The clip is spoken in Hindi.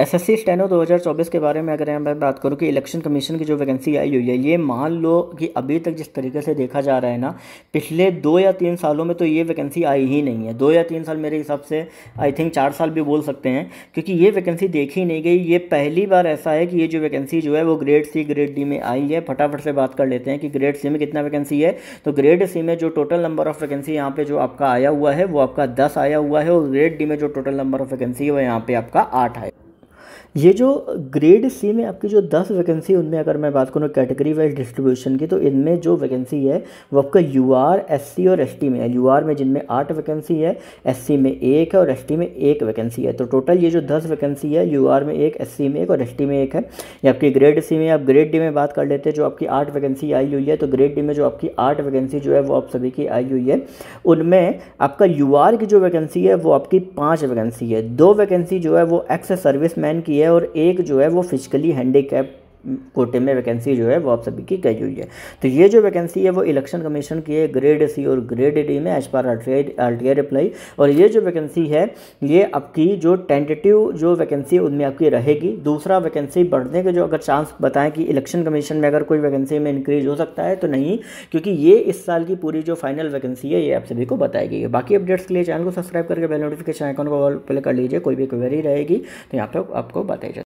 एस एस सी स्टेनो दो हज़ार चौबीस के बारे में अगर यहाँ मैं बात करूँ कि इलेक्शन कमीशन की जो वैकेंसी आई हुई है ये मान लो कि अभी तक जिस तरीके से देखा जा रहा है ना पिछले दो या तीन सालों में तो ये वैकेंसी आई ही नहीं है दो या तीन साल मेरे हिसाब से आई थिंक चार साल भी बोल सकते हैं क्योंकि ये वैकेंसी देखी नहीं गई ये पहली बार ऐसा है कि ये जो वैकेंसी जो है वो ग्रेड सी ग्रेड डी में आई है फटाफट से बात कर लेते हैं कि ग्रेड सी में कितना वैकेंसी है तो ग्रेड सी में जो टोटल नंबर ऑफ वैकेंसी यहाँ पर जो आपका आया हुआ है वो आपका दस आया हुआ है और ग्रेड डी में जो टोटल नंबर ऑफ वैकेंसी है वो यहाँ पर आपका आठ आया ये जो ग्रेड सी में आपकी जो दस वैकेंसी उनमें अगर मैं बात करूँ कैटेगरी वाइज डिस्ट्रीब्यूशन की तो इनमें जो वैकेंसी है वो आपका यू आर एस सी और एस टी में है यू आर में जिनमें आठ वैकेंसी है एस सी में एक है और एस टी में एक वैकेंसी है तो टोटल ये जो दस वैकेंसी है यू आर में एक एस सी में एक और एस टी में एक है या आपकी ग्रेड सी में आप ग्रेड डी में बात कर लेते हैं जो आपकी आठ वैकेंसी आई हुई है तो ग्रेड डी में जो आपकी आठ वैकेंसी जो है वो आप सभी की आई हुई है उनमें आपका यू आर की जो वैकेंसी है वो आपकी पाँच वैकेंसी है दो वैकेंसी जो है वो एक्स सर्विस मैन की है और एक जो है वो फिजिकली हैंडीकैप कोटे में वैकेंसी जो है वो आप सभी की गई हुई है तो ये जो वैकेंसी है वो इलेक्शन कमीशन की है ग्रेड सी और ग्रेड डी में as per R T I reply और ये जो वैकेंसी है ये आपकी जो टेंटेटिव जो वैकेंसी उनमें आपकी रहेगी दूसरा वैकेंसी बढ़ने के जो अगर चांस बताएं कि इलेक्शन कमीशन में अगर कोई वैकेंसी में इंक्रीज हो सकता है तो नहीं क्योंकि ये इस साल की पूरी जो फाइनल वैकेंसी है ये आप सभी को बताई गई है बाकी अपडेट्स के लिए चैनल को सब्सक्राइब करके बेल नोटिफिकेशन आइकॉन को ऑल प्ले कर लीजिए कोई भी क्वेरी रहेगी तो यहाँ पर आपको बताई जाए